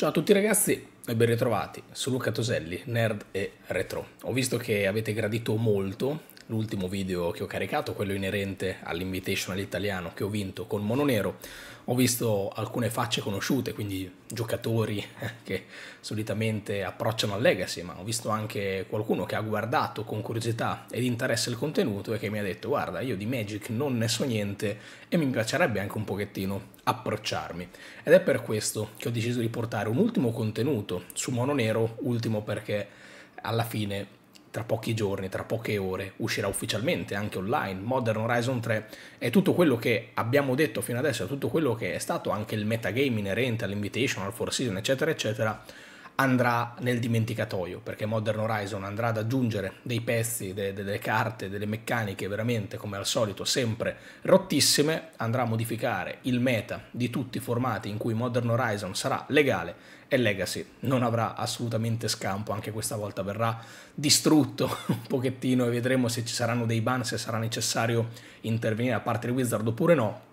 Ciao a tutti ragazzi e ben ritrovati, sono Luca Toselli, nerd e retro. Ho visto che avete gradito molto l'ultimo video che ho caricato, quello inerente all'Invitational italiano che ho vinto con Mononero, ho visto alcune facce conosciute, quindi giocatori eh, che solitamente approcciano al legacy, ma ho visto anche qualcuno che ha guardato con curiosità ed interesse il contenuto e che mi ha detto guarda io di Magic non ne so niente e mi piacerebbe anche un pochettino approcciarmi. Ed è per questo che ho deciso di portare un ultimo contenuto su Mono Nero, ultimo perché alla fine tra pochi giorni, tra poche ore, uscirà ufficialmente anche online Modern Horizon 3 e tutto quello che abbiamo detto fino adesso, tutto quello che è stato anche il metagame inerente all'invitation, al Four Season, eccetera, eccetera, andrà nel dimenticatoio, perché Modern Horizon andrà ad aggiungere dei pezzi, de- delle carte, delle meccaniche veramente come al solito sempre rottissime, andrà a modificare il meta di tutti i formati in cui Modern Horizon sarà legale e Legacy non avrà assolutamente scampo, anche questa volta verrà distrutto un pochettino e vedremo se ci saranno dei ban, se sarà necessario intervenire da parte di Wizard oppure no.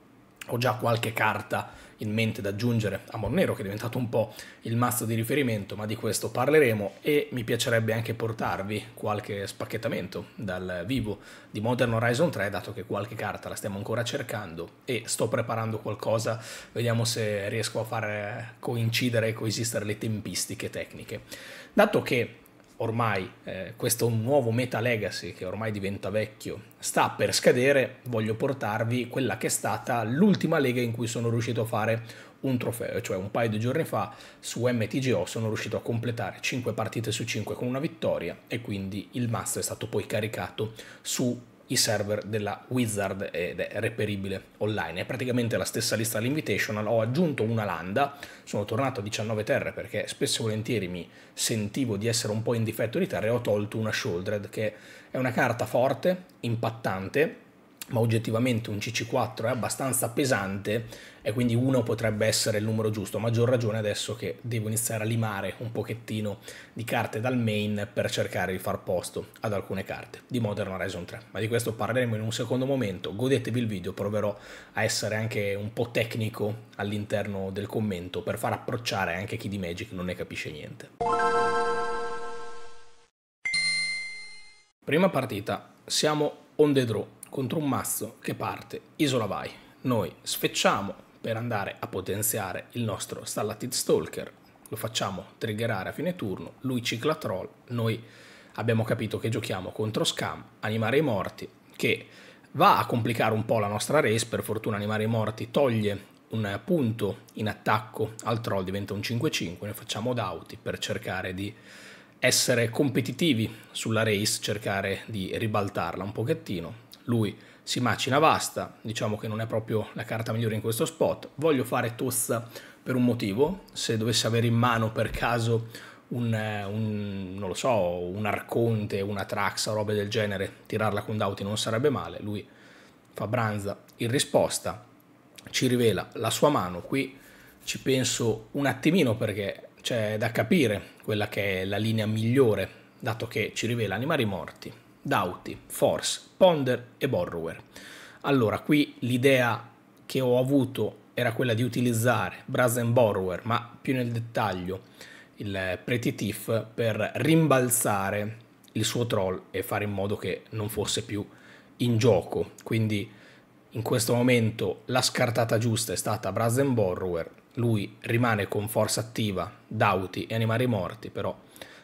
Ho già qualche carta in mente da aggiungere a Monnero, che è diventato un po' il mazzo di riferimento, ma di questo parleremo e mi piacerebbe anche portarvi qualche spacchettamento dal vivo di Modern Horizon 3, dato che qualche carta la stiamo ancora cercando e sto preparando qualcosa, vediamo se riesco a far coincidere e coesistere le tempistiche tecniche. Dato che ormai eh, questo nuovo Meta Legacy che ormai diventa vecchio sta per scadere, voglio portarvi quella che è stata l'ultima lega in cui sono riuscito a fare un trofeo, cioè un paio di giorni fa su MTGO sono riuscito a completare 5 partite su 5 con una vittoria e quindi il mazzo è stato poi caricato su i server della Wizard ed è reperibile online. È praticamente la stessa lista dell'Invitational, ho aggiunto una landa, sono tornato a 19 terre perché spesso e volentieri mi sentivo di essere un po' in difetto di terre e ho tolto una Shouldred che è una carta forte, impattante, ma oggettivamente un CC4 è abbastanza pesante e quindi uno potrebbe essere il numero giusto, a maggior ragione adesso che devo iniziare a limare un pochettino di carte dal main per cercare di far posto ad alcune carte di Modern Horizon 3, ma di questo parleremo in un secondo momento, godetevi il video, proverò a essere anche un po' tecnico all'interno del commento per far approcciare anche chi di Magic non ne capisce niente. Prima partita, siamo on the draw contro un mazzo che parte isola vai. Noi sfecciamo per andare a potenziare il nostro Stalatid Stalker, lo facciamo triggerare a fine turno, lui cicla troll, noi abbiamo capito che giochiamo contro Scam, Animare i Morti, che va a complicare un po' la nostra race, per fortuna Animare i Morti toglie un punto in attacco al troll, diventa un 5-5, noi facciamo dauti per cercare di essere competitivi sulla race, cercare di ribaltarla un pochettino, lui si macina vasta, diciamo che non è proprio la carta migliore in questo spot, voglio fare tozza per un motivo, se dovesse avere in mano per caso un, eh, un, so, un arconte, una traxa, robe del genere, tirarla con Dauti non sarebbe male, lui fa branza in risposta, ci rivela la sua mano, qui ci penso un attimino perché c'è da capire quella che è la linea migliore, dato che ci rivela animali morti, Doughty, Force, Ponder e Borrower. Allora, qui l'idea che ho avuto era quella di utilizzare Brass Borrower, ma più nel dettaglio il Pretty Thief per rimbalzare il suo troll e fare in modo che non fosse più in gioco. Quindi in questo momento la scartata giusta è stata Brass Borrower, lui rimane con forza attiva, Doughty e Animari Morti, però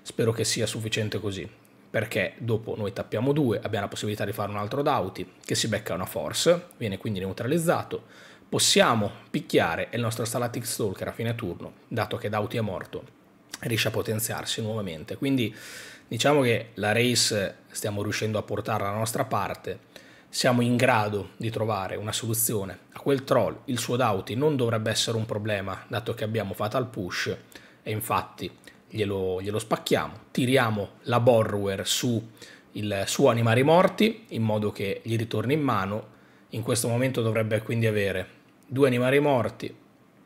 spero che sia sufficiente così perché dopo noi tappiamo due, abbiamo la possibilità di fare un altro Dauti che si becca una Force, viene quindi neutralizzato, possiamo picchiare e il nostro Stalactic Stalker a fine turno, dato che Dauti è morto, riesce a potenziarsi nuovamente. Quindi diciamo che la race stiamo riuscendo a portarla alla nostra parte, siamo in grado di trovare una soluzione a quel troll, il suo Dauti non dovrebbe essere un problema, dato che abbiamo fatto al push e infatti glielo, glielo spacchiamo, tiriamo la borrower su il suo animale morti in modo che gli ritorni in mano. In questo momento dovrebbe quindi avere due animali morti,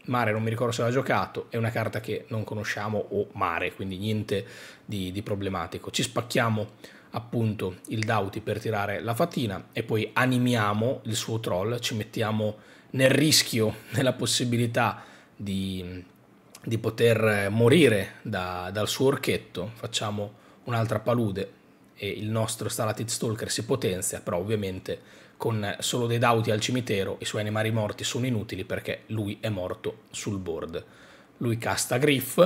mare non mi ricordo se l'ha giocato, è una carta che non conosciamo o mare, quindi niente di, di problematico. Ci spacchiamo appunto il Dauti per tirare la fatina e poi animiamo il suo troll, ci mettiamo nel rischio, nella possibilità di di poter eh, morire da, dal suo orchetto, facciamo un'altra palude e il nostro Stalatid Stalker si potenzia, però ovviamente con eh, solo dei dauti al cimitero i suoi animali morti sono inutili perché lui è morto sul board. Lui casta Griff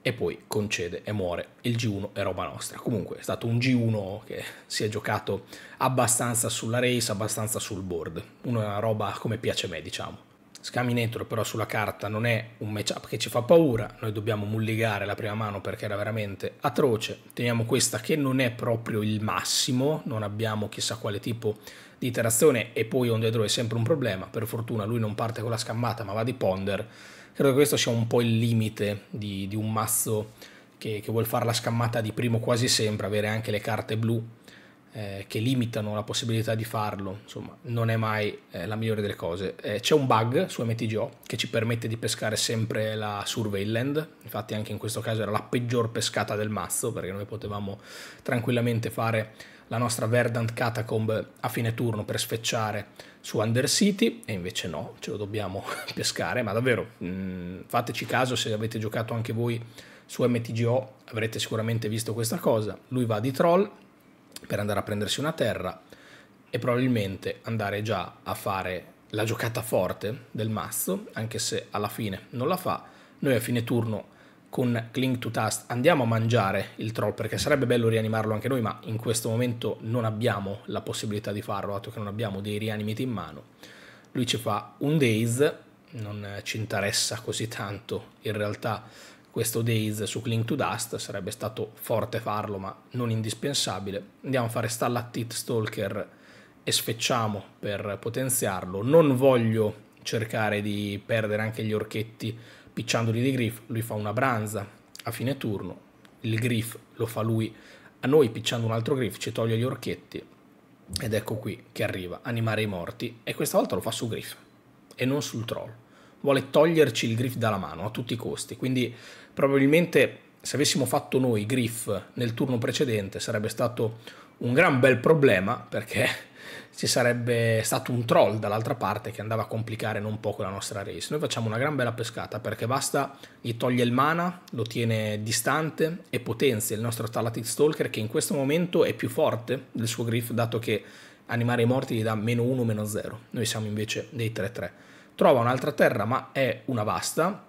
e poi concede e muore. Il G1 è roba nostra. Comunque è stato un G1 che si è giocato abbastanza sulla race, abbastanza sul board. Una roba come piace a me, diciamo. Scaminetro però sulla carta non è un matchup che ci fa paura, noi dobbiamo mulligare la prima mano perché era veramente atroce, teniamo questa che non è proprio il massimo, non abbiamo chissà quale tipo di iterazione e poi on the draw è sempre un problema, per fortuna lui non parte con la scammata ma va di ponder, credo che questo sia un po' il limite di, di un mazzo che, che vuol fare la scammata di primo quasi sempre, avere anche le carte blu eh, che limitano la possibilità di farlo, insomma, non è mai eh, la migliore delle cose. Eh, c'è un bug su MTGO che ci permette di pescare sempre la Surveilland, infatti anche in questo caso era la peggior pescata del mazzo, perché noi potevamo tranquillamente fare la nostra Verdant Catacomb a fine turno per sfecciare su Undercity, e invece no, ce lo dobbiamo pescare, ma davvero, mh, mm, fateci caso se avete giocato anche voi su MTGO, avrete sicuramente visto questa cosa. Lui va di troll, per andare a prendersi una terra e probabilmente andare già a fare la giocata forte del mazzo, anche se alla fine non la fa. Noi a fine turno con Cling to Task andiamo a mangiare il troll perché sarebbe bello rianimarlo anche noi, ma in questo momento non abbiamo la possibilità di farlo, dato che non abbiamo dei rianimiti in mano. Lui ci fa un days, non ci interessa così tanto in realtà questo Days su Cling to Dust, sarebbe stato forte farlo ma non indispensabile. Andiamo a fare stalla Tit Stalker e sfecciamo per potenziarlo. Non voglio cercare di perdere anche gli orchetti picciandoli di Griff, lui fa una branza a fine turno, il Griff lo fa lui a noi picciando un altro Griff, ci toglie gli orchetti ed ecco qui che arriva, animare i morti e questa volta lo fa su Griff e non sul troll. Vuole toglierci il Griff dalla mano a tutti i costi, quindi probabilmente se avessimo fatto noi Griff nel turno precedente sarebbe stato un gran bel problema perché ci sarebbe stato un troll dall'altra parte che andava a complicare non poco la nostra race. Noi facciamo una gran bella pescata perché basta gli toglie il mana, lo tiene distante e potenzia il nostro Talatit Stalker che in questo momento è più forte del suo Griff dato che animare i morti gli dà meno 1 meno 0. Noi siamo invece dei 3-3. Trova un'altra terra ma è una vasta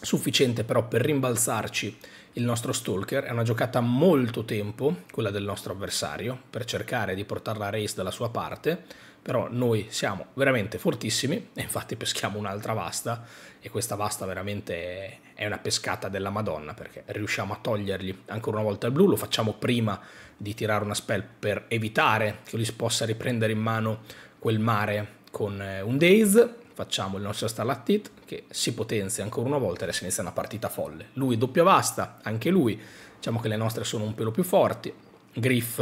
sufficiente però per rimbalzarci il nostro stalker, è una giocata molto tempo, quella del nostro avversario, per cercare di portare la race dalla sua parte, però noi siamo veramente fortissimi e infatti peschiamo un'altra vasta e questa vasta veramente è una pescata della madonna perché riusciamo a togliergli ancora una volta il blu, lo facciamo prima di tirare una spell per evitare che lui possa riprendere in mano quel mare con eh, un daze facciamo il nostro Starlattit che si potenzia ancora una volta e adesso inizia una partita folle. Lui doppia vasta, anche lui, diciamo che le nostre sono un pelo più forti. Griff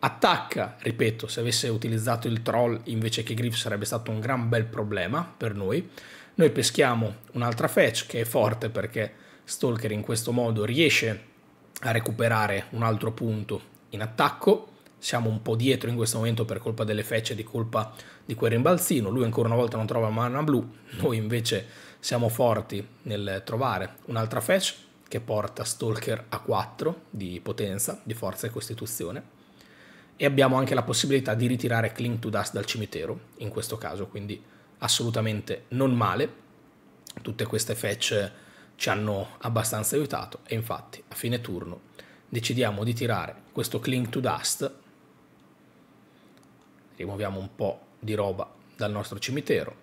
attacca, ripeto, se avesse utilizzato il troll invece che Griff sarebbe stato un gran bel problema per noi. Noi peschiamo un'altra fetch che è forte perché Stalker in questo modo riesce a recuperare un altro punto in attacco siamo un po' dietro in questo momento per colpa delle fecce, di colpa di quel rimbalzino, lui ancora una volta non trova mana blu, noi invece siamo forti nel trovare un'altra fetch che porta Stalker a 4 di potenza, di forza e costituzione e abbiamo anche la possibilità di ritirare Cling to Dust dal cimitero, in questo caso, quindi assolutamente non male. Tutte queste fetch ci hanno abbastanza aiutato e infatti a fine turno decidiamo di tirare questo Cling to Dust rimuoviamo un po' di roba dal nostro cimitero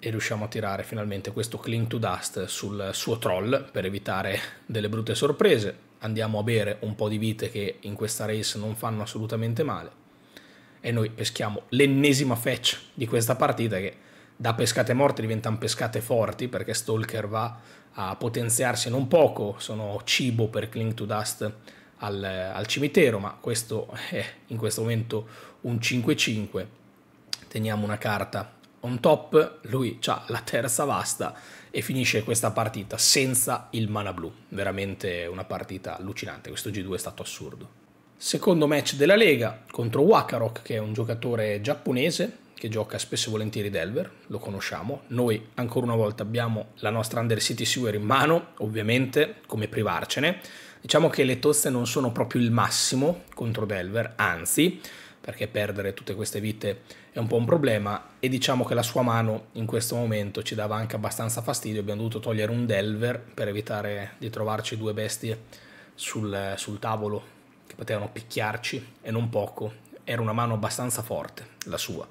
e riusciamo a tirare finalmente questo cling to dust sul suo troll per evitare delle brutte sorprese. Andiamo a bere un po' di vite che in questa race non fanno assolutamente male e noi peschiamo l'ennesima fetch di questa partita che da pescate morte diventano pescate forti perché Stalker va a potenziarsi non poco, sono cibo per Cling to Dust al, al cimitero, ma questo è eh, in questo momento un 5-5. Teniamo una carta on top, lui ha la terza vasta e finisce questa partita senza il mana blu. Veramente una partita allucinante, questo G2 è stato assurdo. Secondo match della Lega contro Wakarok, che è un giocatore giapponese che gioca spesso e volentieri Delver, lo conosciamo. Noi ancora una volta abbiamo la nostra Under City Sewer in mano, ovviamente, come privarcene Diciamo che le toste non sono proprio il massimo contro Delver, anzi, perché perdere tutte queste vite è un po' un problema e diciamo che la sua mano in questo momento ci dava anche abbastanza fastidio, abbiamo dovuto togliere un Delver per evitare di trovarci due bestie sul, sul tavolo che potevano picchiarci e non poco, era una mano abbastanza forte la sua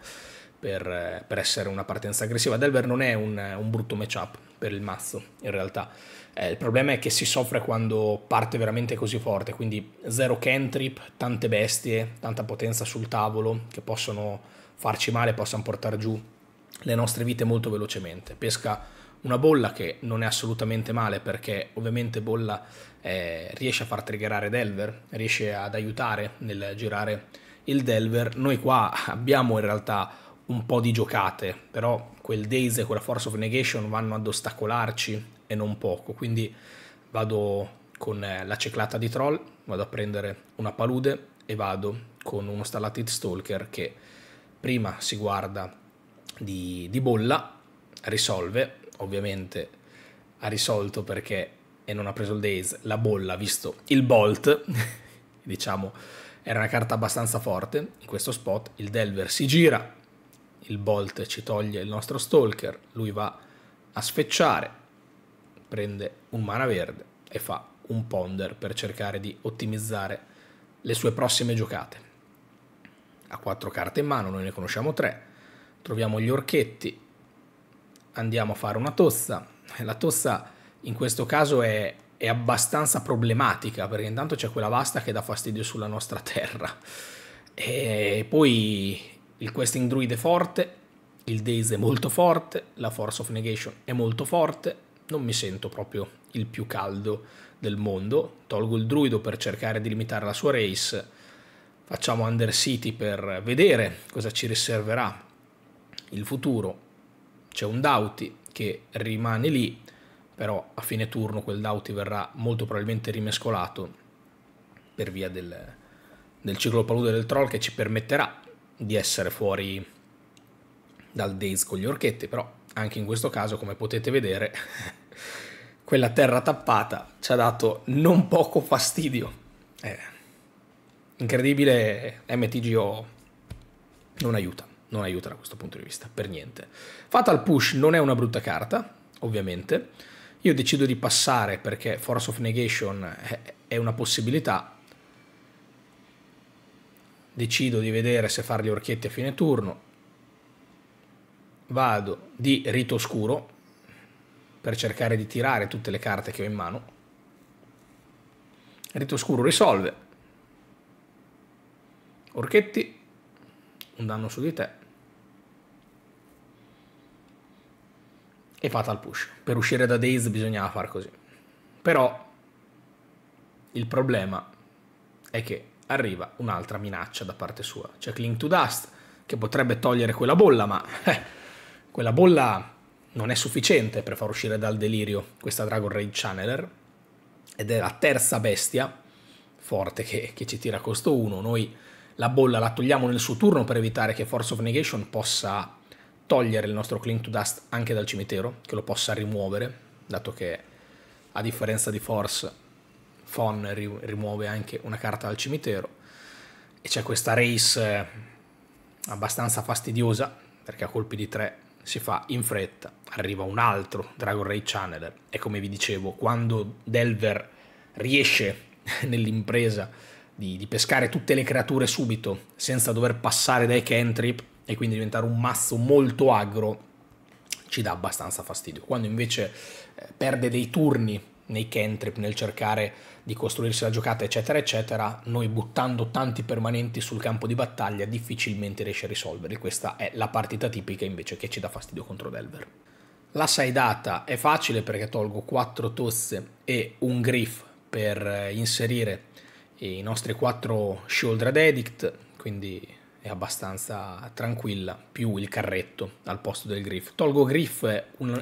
per, per essere una partenza aggressiva. Delver non è un, un brutto matchup per il mazzo in realtà eh, il problema è che si soffre quando parte veramente così forte, quindi zero cantrip, tante bestie, tanta potenza sul tavolo che possono farci male, possono portare giù le nostre vite molto velocemente. Pesca una bolla che non è assolutamente male perché ovviamente bolla eh, riesce a far triggerare Delver, riesce ad aiutare nel girare il Delver. Noi qua abbiamo in realtà un po' di giocate, però quel Days e quella Force of Negation vanno ad ostacolarci e non poco, quindi vado con eh, la ciclata di Troll, vado a prendere una palude e vado con uno Stalactite Stalker che prima si guarda di, di bolla, risolve, ovviamente ha risolto perché e non ha preso il Days, la bolla, ha visto il Bolt, diciamo era una carta abbastanza forte in questo spot, il Delver si gira, il Bolt ci toglie il nostro Stalker, lui va a sfecciare, prende un mana verde e fa un ponder per cercare di ottimizzare le sue prossime giocate. Ha quattro carte in mano, noi ne conosciamo tre, troviamo gli orchetti, andiamo a fare una tossa, la tossa in questo caso è, è abbastanza problematica perché intanto c'è quella vasta che dà fastidio sulla nostra terra e poi il questing druid è forte, il daze è molto forte, la force of negation è molto forte, non mi sento proprio il più caldo del mondo. Tolgo il druido per cercare di limitare la sua race, facciamo Under City per vedere cosa ci riserverà il futuro. C'è un doughty che rimane lì, però a fine turno quel doughty verrà molto probabilmente rimescolato per via del, del ciclo palude del troll che ci permetterà di essere fuori dal Days con gli orchetti, però anche in questo caso, come potete vedere, quella terra tappata ci ha dato non poco fastidio. Eh, incredibile, MTGO non aiuta, non aiuta da questo punto di vista, per niente. Fatal Push non è una brutta carta, ovviamente. Io decido di passare perché Force of Negation è una possibilità, decido di vedere se fargli orchietti a fine turno, vado di rito scuro per cercare di tirare tutte le carte che ho in mano. Rito scuro risolve. Orchetti, un danno su di te. E fatal push. Per uscire da days bisognava far così. Però il problema è che arriva un'altra minaccia da parte sua. C'è Cling to Dust che potrebbe togliere quella bolla, ma eh, quella bolla non è sufficiente per far uscire dal delirio questa Dragon Raid Channeler ed è la terza bestia forte che, che ci tira costo 1. Noi la bolla la togliamo nel suo turno per evitare che Force of Negation possa togliere il nostro Cling to Dust anche dal cimitero, che lo possa rimuovere, dato che a differenza di Force Fon rimuove anche una carta dal cimitero e c'è questa race eh, abbastanza fastidiosa perché a colpi di tre si fa in fretta, arriva un altro Dragon Ray Channeler e come vi dicevo quando Delver riesce nell'impresa di, di, pescare tutte le creature subito senza dover passare dai cantrip e quindi diventare un mazzo molto agro ci dà abbastanza fastidio. Quando invece eh, perde dei turni nei cantrip, nel cercare di costruirsi la giocata, eccetera, eccetera, noi buttando tanti permanenti sul campo di battaglia difficilmente riesce a risolverli. Questa è la partita tipica invece che ci dà fastidio contro Delver. La saidata è facile perché tolgo 4 tozze e un griff per eh, inserire i nostri 4 Shouldered Edict, quindi è abbastanza tranquilla, più il carretto al posto del griff. Tolgo griff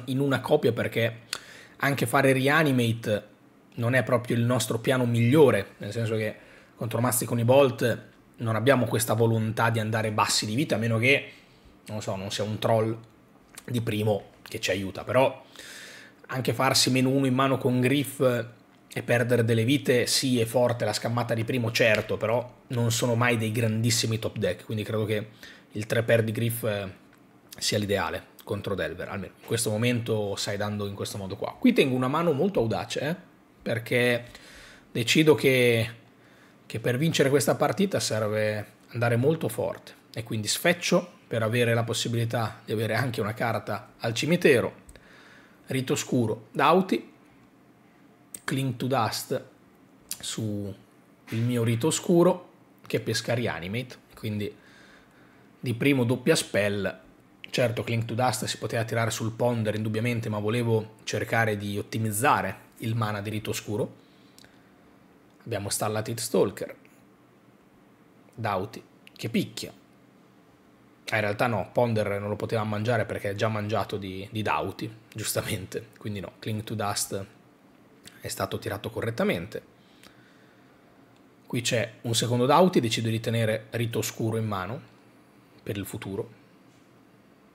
in una copia perché anche fare reanimate non è proprio il nostro piano migliore, nel senso che contro Mazzi con i Bolt non abbiamo questa volontà di andare bassi di vita, a meno che, non so, non sia un troll di primo che ci aiuta, però anche farsi meno uno in mano con Griff e perdere delle vite, sì è forte la scammata di primo, certo, però non sono mai dei grandissimi top deck, quindi credo che il 3 per di Griff sia l'ideale contro Delver, almeno in questo momento stai dando in questo modo qua. Qui tengo una mano molto audace, eh? perché decido che, che per vincere questa partita serve andare molto forte e quindi sfeccio per avere la possibilità di avere anche una carta al cimitero, rito scuro, Dauti, Cling to Dust su il mio rito scuro che pesca Reanimate, quindi di primo doppia spell Certo, Clink to Dust si poteva tirare sul ponder indubbiamente, ma volevo cercare di ottimizzare il mana di rito oscuro. Abbiamo Starlight Stalker, Dauti, che picchia. Ah, in realtà no, Ponder non lo poteva mangiare perché ha già mangiato di, di Dauti, giustamente. Quindi no, Cling to Dust è stato tirato correttamente. Qui c'è un secondo Dauti, decido di tenere Rito Oscuro in mano per il futuro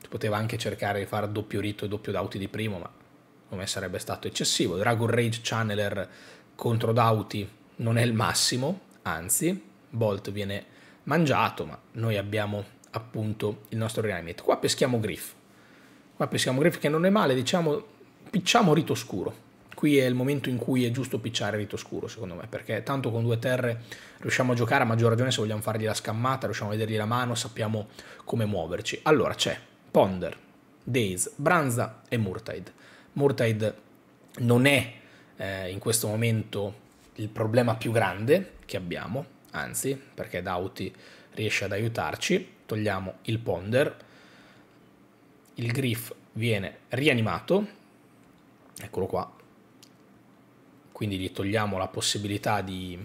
poteva anche cercare di fare doppio rito e doppio Dauti di primo, ma come sarebbe stato eccessivo. Dragon Rage Channeler contro Dauti non è il massimo, anzi, Bolt viene mangiato, ma noi abbiamo appunto il nostro Reanimate. Qua peschiamo Griff, qua peschiamo Griff che non è male, diciamo, picciamo Rito Scuro. Qui è il momento in cui è giusto picciare Rito Scuro, secondo me, perché tanto con due terre riusciamo a giocare, a maggior ragione se vogliamo fargli la scammata, riusciamo a vedergli la mano, sappiamo come muoverci. Allora c'è Ponder, Days, Branza e Murtaid. Murtaid non è eh, in questo momento il problema più grande che abbiamo, anzi, perché Dauti riesce ad aiutarci. Togliamo il Ponder, il Griff viene rianimato, eccolo qua. Quindi gli togliamo la possibilità di,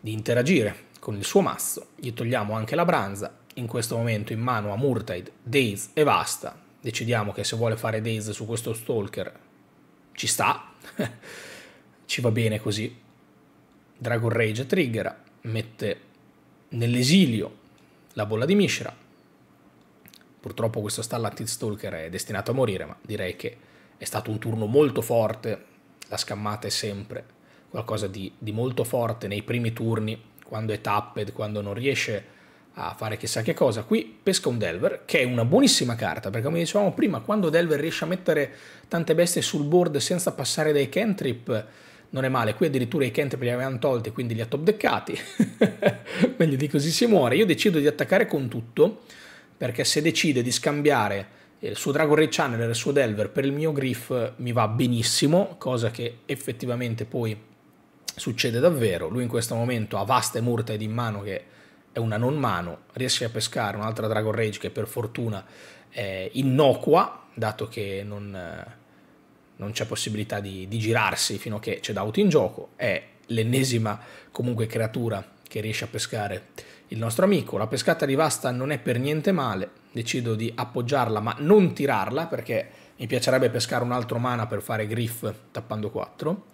di interagire con il suo mazzo, gli togliamo anche la branza in questo momento in mano a Murtaid, Daze e basta. Decidiamo che se vuole fare Daze su questo Stalker ci sta, ci va bene così. Dragon Rage trigger, mette nell'esilio la bolla di Mishra. Purtroppo questo Stalactic Stalker è destinato a morire, ma direi che è stato un turno molto forte. La scammata è sempre qualcosa di, di molto forte nei primi turni, quando è tapped, quando non riesce a a fare chissà che cosa. Qui pesca un Delver, che è una buonissima carta, perché come dicevamo prima, quando Delver riesce a mettere tante bestie sul board senza passare dai cantrip, non è male. Qui addirittura i cantrip li avevano tolti, quindi li ha top deckati. Meglio di così si muore. Io decido di attaccare con tutto, perché se decide di scambiare il suo Dragon Ray Channel e il suo Delver per il mio Griff mi va benissimo, cosa che effettivamente poi succede davvero. Lui in questo momento ha vasta e murta ed in mano che è una non mano, riesce a pescare un'altra Dragon Rage che per fortuna è innocua, dato che non, non c'è possibilità di, di, girarsi fino a che c'è d'auto in gioco, è l'ennesima comunque creatura che riesce a pescare il nostro amico. La pescata di Vasta non è per niente male, decido di appoggiarla ma non tirarla perché mi piacerebbe pescare un altro mana per fare griff tappando 4,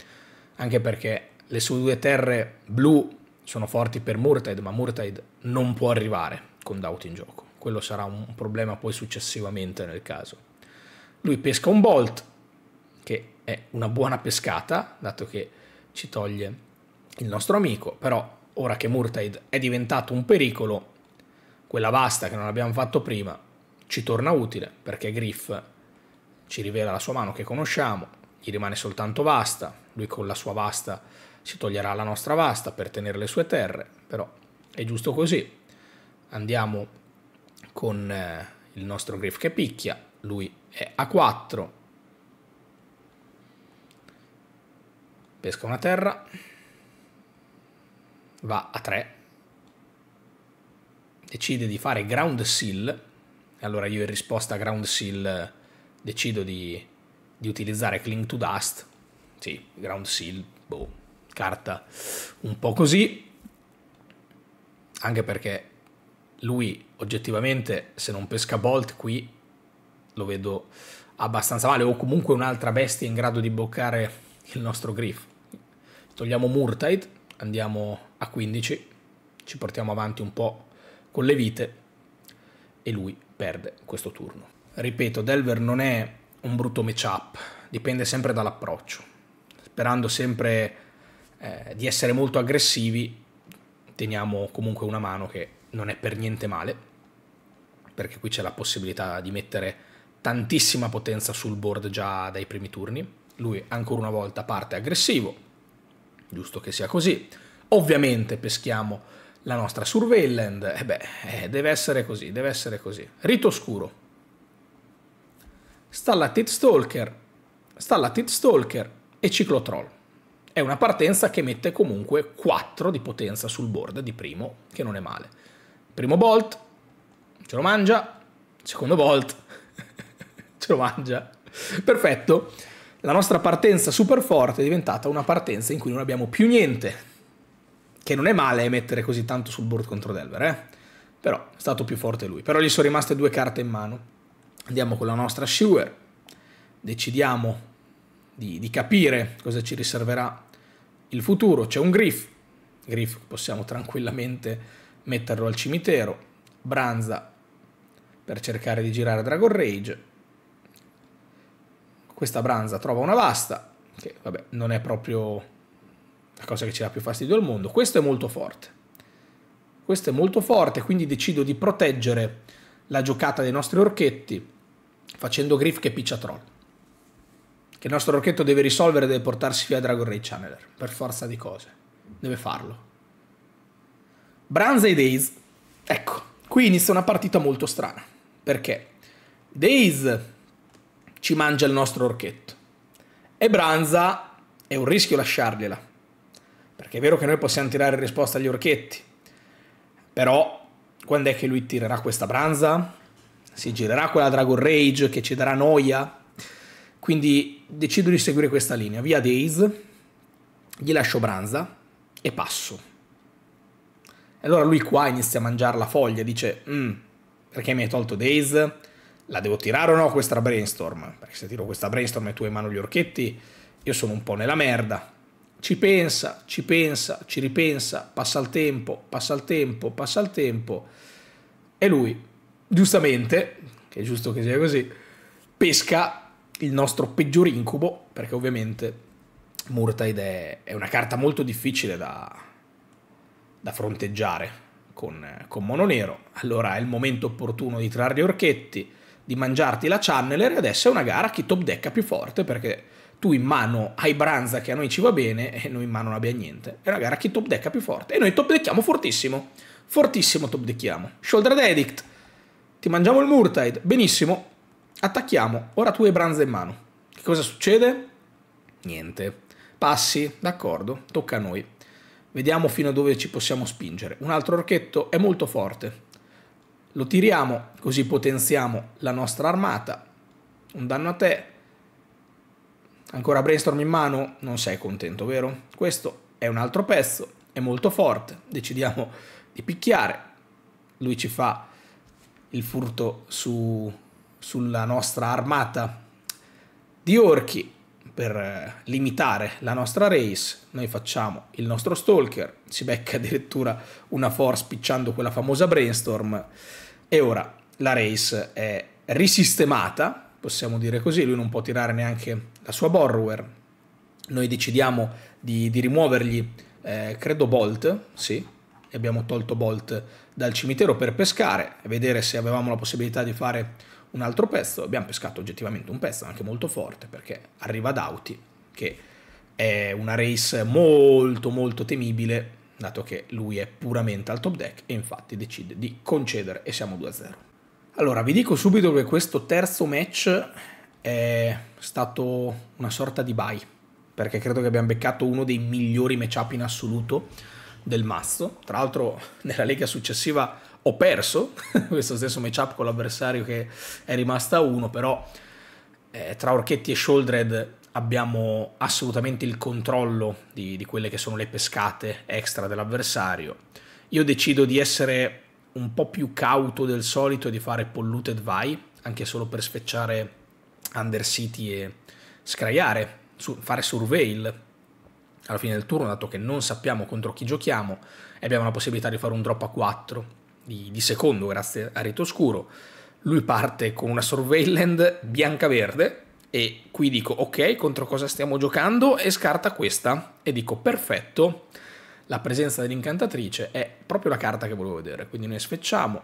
anche perché le sue due terre blu sono forti per Murtaid, ma Murtaid non può arrivare con Doubt in gioco. Quello sarà un problema poi successivamente nel caso. Lui pesca un Bolt, che è una buona pescata, dato che ci toglie il nostro amico, però ora che Murtaid è diventato un pericolo, quella vasta che non abbiamo fatto prima ci torna utile, perché Griff ci rivela la sua mano che conosciamo, gli rimane soltanto vasta, lui con la sua vasta si toglierà la nostra vasta per tenere le sue terre, però è giusto così. Andiamo con eh, il nostro Griff che picchia, lui è a 4. Pesca una terra, va a 3, decide di fare ground seal, e allora io in risposta a ground seal eh, decido di, di utilizzare cling to dust, sì, ground seal, boh, carta un po' così, anche perché lui oggettivamente se non pesca Bolt qui lo vedo abbastanza male o comunque un'altra bestia in grado di bloccare il nostro Griff. Togliamo Murtide, andiamo a 15, ci portiamo avanti un po' con le vite e lui perde questo turno. Ripeto, Delver non è un brutto matchup, dipende sempre dall'approccio, sperando sempre eh, di essere molto aggressivi, teniamo comunque una mano che non è per niente male, perché qui c'è la possibilità di mettere tantissima potenza sul board già dai primi turni. Lui ancora una volta parte aggressivo, giusto che sia così. Ovviamente peschiamo la nostra Surveilland, e eh beh, eh, deve essere così, deve essere così. Rito scuro. Stalla Tit Stalker, Stalla Tit Stalker e Ciclotroll è una partenza che mette comunque 4 di potenza sul board di primo, che non è male. Primo bolt, ce lo mangia, secondo bolt, ce lo mangia. Perfetto, la nostra partenza super forte è diventata una partenza in cui non abbiamo più niente, che non è male mettere così tanto sul board contro Delver, eh? però è stato più forte lui. Però gli sono rimaste due carte in mano. Andiamo con la nostra Shewer, decidiamo di, di, capire cosa ci riserverà il futuro c'è un Griff, Griff possiamo tranquillamente metterlo al cimitero, Branza per cercare di girare Dragon Rage, questa Branza trova una vasta, che vabbè non è proprio la cosa che ci dà più fastidio al mondo, questo è molto forte, questo è molto forte, quindi decido di proteggere la giocata dei nostri orchetti facendo Griff che piccia troll che il nostro Rocchetto deve risolvere deve portarsi via Dragon Ray Channeler, per forza di cose. Deve farlo. Bronze e Days. Ecco, qui inizia una partita molto strana, perché Days ci mangia il nostro orchetto e Branza è un rischio lasciargliela, perché è vero che noi possiamo tirare risposta agli Orchetti, però quando è che lui tirerà questa Branza? Si girerà quella Dragon Rage che ci darà noia? Quindi decido di seguire questa linea, via Days, gli lascio Branza e passo. E allora lui qua inizia a mangiare la foglia, dice, mm, perché mi hai tolto Days? La devo tirare o no questa brainstorm? Perché se tiro questa brainstorm e tu hai in mano gli orchetti, io sono un po' nella merda. Ci pensa, ci pensa, ci ripensa, passa il tempo, passa il tempo, passa il tempo. E lui, giustamente, che è giusto che sia così, pesca il nostro peggior incubo, perché ovviamente Murtaid è, una carta molto difficile da, da fronteggiare con, con Mono Nero. Allora è il momento opportuno di trarre Orchetti, di mangiarti la Channeler e adesso è una gara che top decka più forte perché tu in mano hai Branza che a noi ci va bene e noi in mano non abbiamo niente. È una gara che top decka più forte e noi top deckiamo fortissimo. Fortissimo top deckiamo. Shoulder Edict. Ti mangiamo il Murtaid. Benissimo. Attacchiamo, ora tu hai Branza in mano. Che cosa succede? Niente. Passi, d'accordo, tocca a noi. Vediamo fino a dove ci possiamo spingere. Un altro orchetto è molto forte. Lo tiriamo, così potenziamo la nostra armata. Un danno a te. Ancora brainstorm in mano? Non sei contento, vero? Questo è un altro pezzo, è molto forte. Decidiamo di picchiare. Lui ci fa il furto su sulla nostra armata di orchi per eh, limitare la nostra race, noi facciamo il nostro stalker, si becca addirittura una force picciando quella famosa brainstorm e ora la race è risistemata, possiamo dire così, lui non può tirare neanche la sua borrower, noi decidiamo di, di rimuovergli, eh, credo Bolt, sì, abbiamo tolto Bolt dal cimitero per pescare vedere se avevamo la possibilità di fare un altro pezzo, abbiamo pescato oggettivamente un pezzo anche molto forte perché arriva Dauti che è una race molto molto temibile dato che lui è puramente al top deck e infatti decide di concedere e siamo 2-0. Allora vi dico subito che questo terzo match è stato una sorta di bye perché credo che abbiamo beccato uno dei migliori matchup in assoluto del mazzo. Tra l'altro nella lega successiva ho perso questo stesso matchup con l'avversario che è rimasta a 1, però eh, tra Orchetti e Shouldred abbiamo assolutamente il controllo di, di quelle che sono le pescate extra dell'avversario. Io decido di essere un po' più cauto del solito e di fare polluted vai, anche solo per sfecciare Undercity e scraiare, su, fare surveil alla fine del turno, dato che non sappiamo contro chi giochiamo, e abbiamo la possibilità di fare un drop a 4 di, di secondo grazie a Rito Oscuro. Lui parte con una surveillance bianca-verde e qui dico ok, contro cosa stiamo giocando e scarta questa e dico perfetto. La presenza dell'incantatrice è proprio la carta che volevo vedere, quindi noi sfecciamo,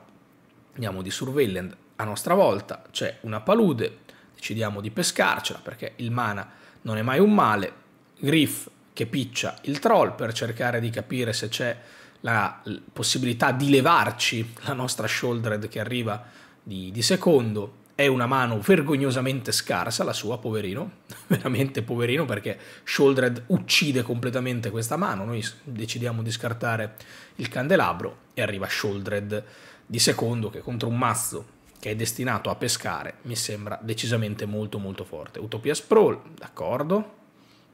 andiamo di surveillance a nostra volta, c'è una palude, decidiamo di pescarcela perché il mana non è mai un male, Griff che piccia il troll per cercare di capire se c'è la possibilità di levarci la nostra shouldered che arriva di, di secondo, è una mano vergognosamente scarsa, la sua, poverino, veramente poverino perché Shouldred uccide completamente questa mano, noi decidiamo di scartare il candelabro e arriva Shouldred di secondo che contro un mazzo che è destinato a pescare mi sembra decisamente molto molto forte. Utopia Sprawl, d'accordo,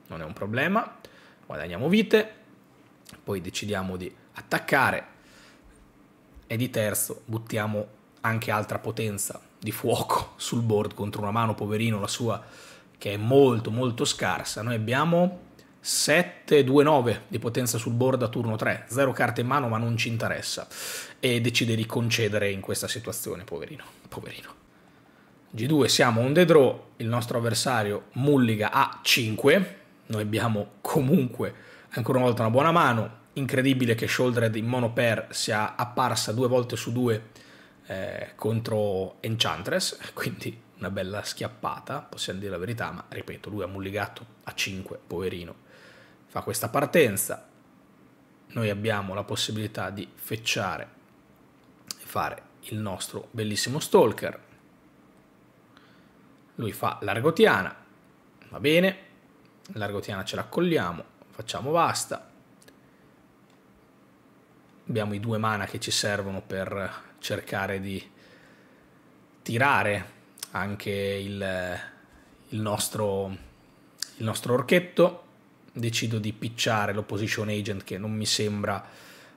non è un problema, guadagniamo vite, poi decidiamo di attaccare e di terzo buttiamo anche altra potenza di fuoco sul board contro una mano poverino la sua che è molto molto scarsa noi abbiamo 7-2-9 di potenza sul board a turno 3 0 carte in mano ma non ci interessa e decide di concedere in questa situazione poverino poverino G2 siamo on the draw il nostro avversario mulliga a 5 noi abbiamo comunque ancora una volta una buona mano incredibile che Shouldred in monopair sia apparsa due volte su due eh, contro Enchantress, quindi una bella schiappata, possiamo dire la verità, ma ripeto, lui ha mulligato a 5, poverino, fa questa partenza, noi abbiamo la possibilità di fecciare e fare il nostro bellissimo stalker, lui fa largotiana, va bene, largotiana ce la accogliamo, facciamo basta, abbiamo i due mana che ci servono per cercare di tirare anche il, il, nostro, il nostro orchetto. Decido di picciare l'opposition agent che non mi sembra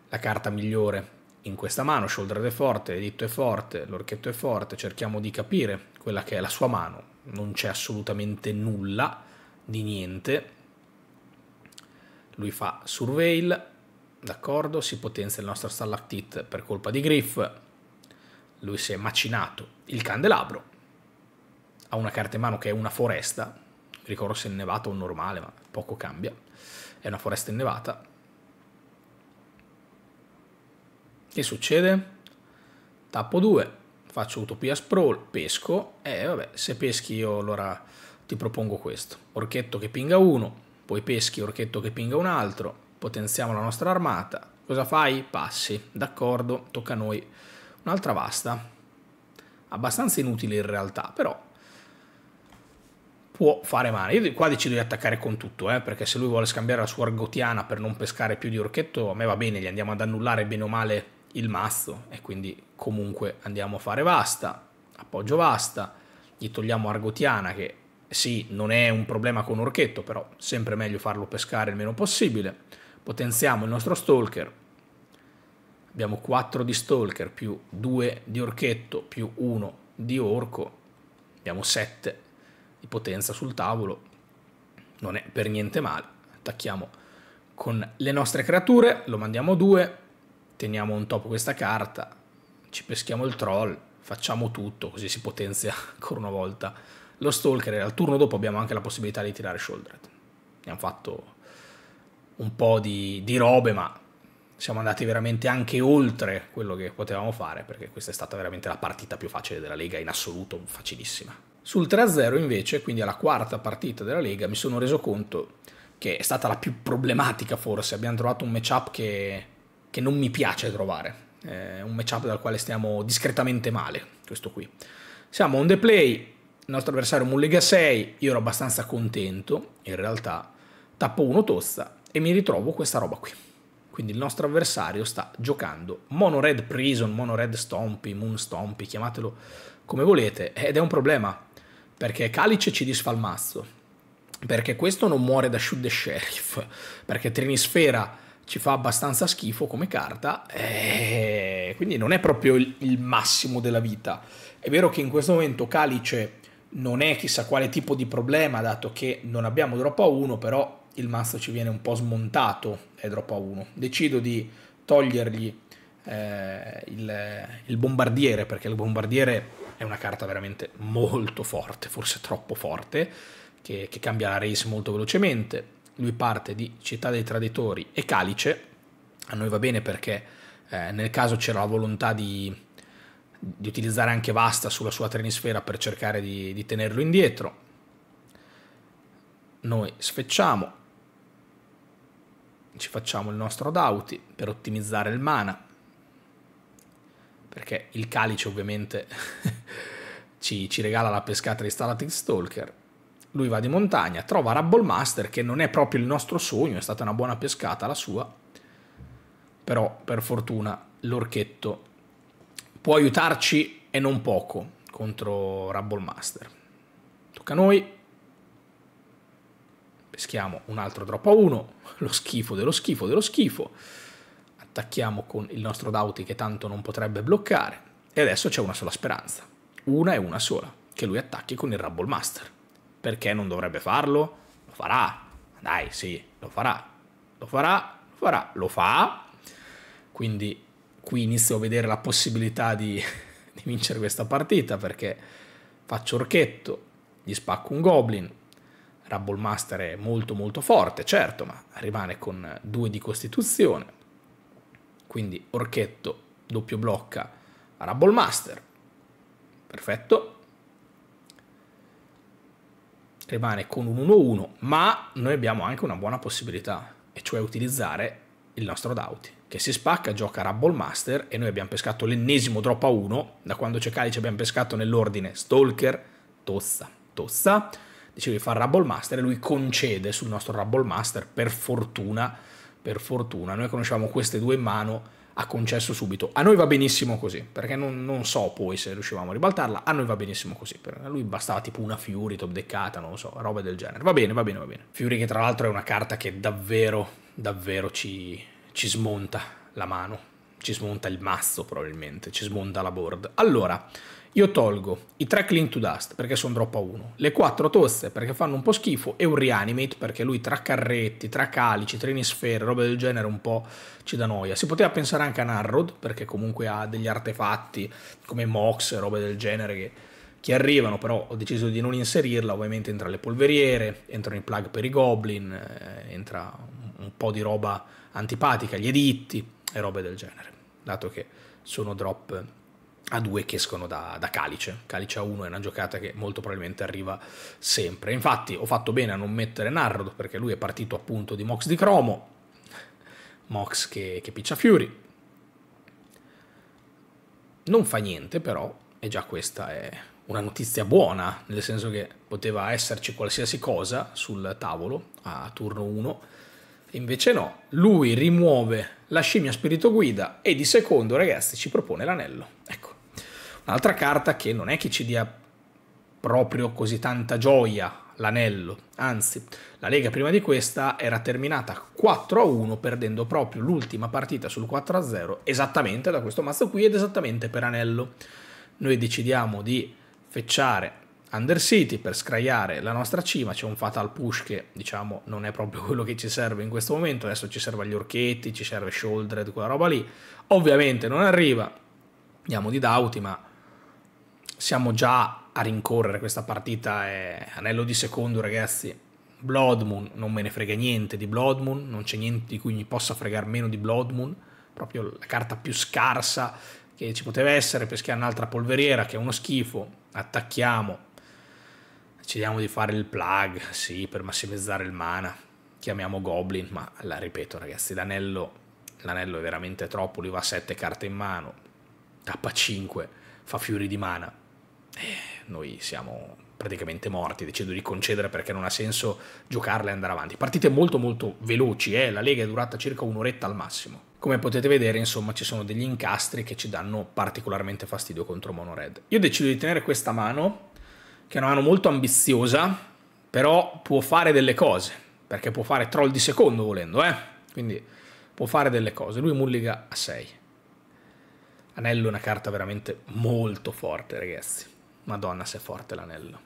la carta migliore in questa mano. Shoulder è forte, l'editto è forte, l'orchetto è forte. Cerchiamo di capire quella che è la sua mano. Non c'è assolutamente nulla di niente. Lui fa surveil, d'accordo? Si potenzia il nostro Stalactit per colpa di Griff, lui si è macinato il candelabro, ha una carta in mano che è una foresta, ricordo se è innevata o normale, ma poco cambia, è una foresta innevata. Che succede? Tappo 2, faccio Utopia Sprawl, pesco, e eh, vabbè, se peschi io allora ti propongo questo. Orchetto che pinga uno, poi peschi orchetto che pinga un altro, potenziamo la nostra armata. Cosa fai? Passi, d'accordo, tocca a noi. Un'altra vasta, abbastanza inutile in realtà, però può fare male. Io qua decido di attaccare con tutto, eh, perché se lui vuole scambiare la sua argotiana per non pescare più di orchetto, a me va bene, gli andiamo ad annullare bene o male il mazzo e quindi comunque andiamo a fare vasta, appoggio vasta, gli togliamo argotiana che sì, non è un problema con orchetto, però sempre meglio farlo pescare il meno possibile Potenziamo il nostro stalker. Abbiamo 4 di stalker più 2 di orchetto più 1 di orco. Abbiamo 7 di potenza sul tavolo. Non è per niente male. Attacchiamo con le nostre creature, lo mandiamo 2, teniamo un top questa carta, ci peschiamo il troll, facciamo tutto, così si potenzia ancora una volta lo stalker e al turno dopo abbiamo anche la possibilità di tirare shouldered. Abbiamo fatto un po' di, di robe, ma siamo andati veramente anche oltre quello che potevamo fare, perché questa è stata veramente la partita più facile della Lega, in assoluto facilissima. Sul 3-0 invece, quindi alla quarta partita della Lega, mi sono reso conto che è stata la più problematica forse, abbiamo trovato un matchup che, che non mi piace trovare, eh, un matchup dal quale stiamo discretamente male, questo qui. Siamo on the play, il nostro avversario Mullega 6, io ero abbastanza contento, in realtà tappo 1 Tozza, e mi ritrovo questa roba qui. Quindi il nostro avversario sta giocando Mono Red Prison, Mono Red Stompy, Moon Stompy, chiamatelo come volete, ed è un problema, perché Calice ci disfa il mazzo, perché questo non muore da shoot the sheriff, perché Trinisfera ci fa abbastanza schifo come carta, eh, quindi non è proprio il, il, massimo della vita. È vero che in questo momento Calice non è chissà quale tipo di problema, dato che non abbiamo drop a 1, però il mazzo ci viene un po' smontato e drop a 1. Decido di togliergli eh, il, il, bombardiere, perché il bombardiere è una carta veramente molto forte, forse troppo forte, che, che cambia la race molto velocemente. Lui parte di Città dei Traditori e Calice, a noi va bene perché eh, nel caso c'era la volontà di, di, utilizzare anche Vasta sulla sua trenisfera per cercare di, di tenerlo indietro. Noi sfecciamo, ci facciamo il nostro Dauti per ottimizzare il mana, perché il calice ovviamente ci, ci, regala la pescata di Stalatic Stalker. Lui va di montagna, trova Rubble Master che non è proprio il nostro sogno, è stata una buona pescata la sua, però per fortuna l'orchetto può aiutarci e non poco contro Rubble Master. Tocca a noi rischiamo un altro drop a 1, lo schifo dello schifo dello schifo, attacchiamo con il nostro Dauti che tanto non potrebbe bloccare, e adesso c'è una sola speranza, una e una sola, che lui attacchi con il Rumble Master. Perché non dovrebbe farlo? Lo farà, dai sì, lo farà, lo farà, lo farà, lo fa, quindi qui inizio a vedere la possibilità di, di vincere questa partita perché faccio orchetto, gli spacco un goblin, Rumble Master è molto molto forte, certo, ma rimane con due di costituzione. Quindi Orchetto doppio blocca a Rumble Master. Perfetto. Rimane con un 1-1, ma noi abbiamo anche una buona possibilità, e cioè utilizzare il nostro Dauti, che si spacca, gioca Rumble Master e noi abbiamo pescato l'ennesimo drop a 1. Da quando c'è Calice abbiamo pescato nell'ordine Stalker, Tozza, Tozza di fare Rubble Master e lui concede sul nostro Rubble Master, per fortuna, per fortuna, noi conoscevamo queste due in mano, ha concesso subito. A noi va benissimo così, perché non, non, so poi se riuscivamo a ribaltarla, a noi va benissimo così. Per lui bastava tipo una Fury top deckata, non lo so, roba del genere. Va bene, va bene, va bene. Fury che tra l'altro è una carta che davvero, davvero ci, ci smonta la mano, ci smonta il mazzo probabilmente, ci smonta la board. Allora... Io tolgo i tre Clean to Dust perché sono drop a 1, le quattro tozze perché fanno un po' schifo e un Reanimate perché lui tra carretti, tra calici, trinisfere, roba del genere un po' ci dà noia. Si poteva pensare anche a Narrod perché comunque ha degli artefatti come Mox, e roba del genere che che arrivano, però ho deciso di non inserirla, ovviamente entra le polveriere, entrano i plug per i goblin, eh, entra un po' di roba antipatica, gli editti e roba del genere, dato che sono drop a due che escono da, da, calice. Calice a uno è una giocata che molto probabilmente arriva sempre. Infatti ho fatto bene a non mettere Narrod perché lui è partito appunto di Mox di Cromo, Mox che, che piccia Fury. Non fa niente però, e già questa è una notizia buona, nel senso che poteva esserci qualsiasi cosa sul tavolo a turno 1, invece no, lui rimuove la scimmia spirito guida e di secondo ragazzi ci propone l'anello. Ecco. Un'altra carta che non è che ci dia proprio così tanta gioia l'anello. Anzi, la Lega prima di questa era terminata 4 a 1, perdendo proprio l'ultima partita sul 4 a 0, esattamente da questo mazzo qui ed esattamente per anello. Noi decidiamo di fecciare Under City per scraiare la nostra cima, c'è un fatal push che diciamo non è proprio quello che ci serve in questo momento, adesso ci serve gli orchetti, ci serve Shouldered, quella roba lì, ovviamente non arriva, andiamo di Dauti ma siamo già a rincorrere questa partita è anello di secondo ragazzi Bloodmoon non me ne frega niente di Bloodmoon non c'è niente di cui mi possa fregare meno di Bloodmoon proprio la carta più scarsa che ci poteva essere peschiamo un'altra polveriera che è uno schifo attacchiamo decidiamo di fare il plug sì per massimizzare il mana chiamiamo Goblin ma la ripeto ragazzi l'anello l'anello è veramente troppo lui va a 7 carte in mano k 5 fa fiori di mana eh, noi siamo praticamente morti, decido di concedere perché non ha senso giocarla e andare avanti. Partite molto molto veloci, eh? la lega è durata circa un'oretta al massimo. Come potete vedere, insomma, ci sono degli incastri che ci danno particolarmente fastidio contro Monored. Io decido di tenere questa mano, che è una mano molto ambiziosa, però può fare delle cose, perché può fare troll di secondo volendo, eh? Quindi può fare delle cose. Lui mulliga a 6. Anello è una carta veramente molto forte, ragazzi Madonna se è forte l'anello.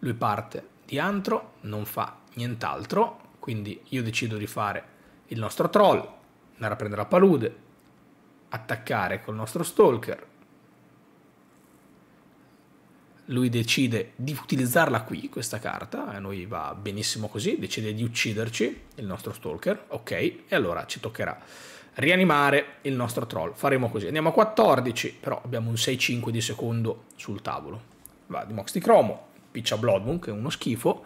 Lui parte di antro, non fa nient'altro, quindi io decido di fare il nostro troll, andare a prendere la palude, attaccare col nostro stalker. Lui decide di utilizzarla qui, questa carta, a noi va benissimo così, decide di ucciderci, il nostro stalker, ok, e allora ci toccherà rianimare il nostro troll. Faremo così. Andiamo a 14, però abbiamo un 6-5 di secondo sul tavolo. Va di Mox di Cromo, piccia Bloodmoon, che è uno schifo,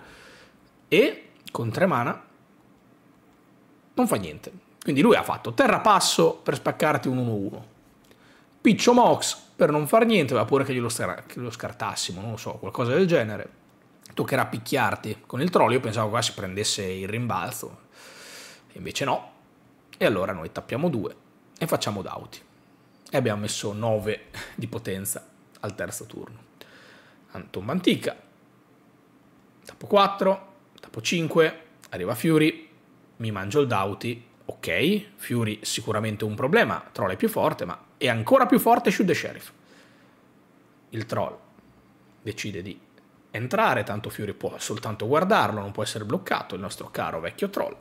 e con 3 mana non fa niente. Quindi lui ha fatto terrapasso per spaccarti un 1-1. Piccio Mox per non far niente, va pure che glielo, che glielo scartassimo, non lo so, qualcosa del genere. Toccherà picchiarti con il troll. Io pensavo qua si prendesse il rimbalzo, invece no e allora noi tappiamo 2 e facciamo Dauti. E abbiamo messo 9 di potenza al terzo turno. Antomba Antica, tappo 4, tappo 5, arriva Fury, mi mangio il Dauti, ok, Fury sicuramente un problema, Troll è più forte, ma è ancora più forte Shoot the Sheriff. Il Troll decide di entrare, tanto Fury può soltanto guardarlo, non può essere bloccato, il nostro caro vecchio Troll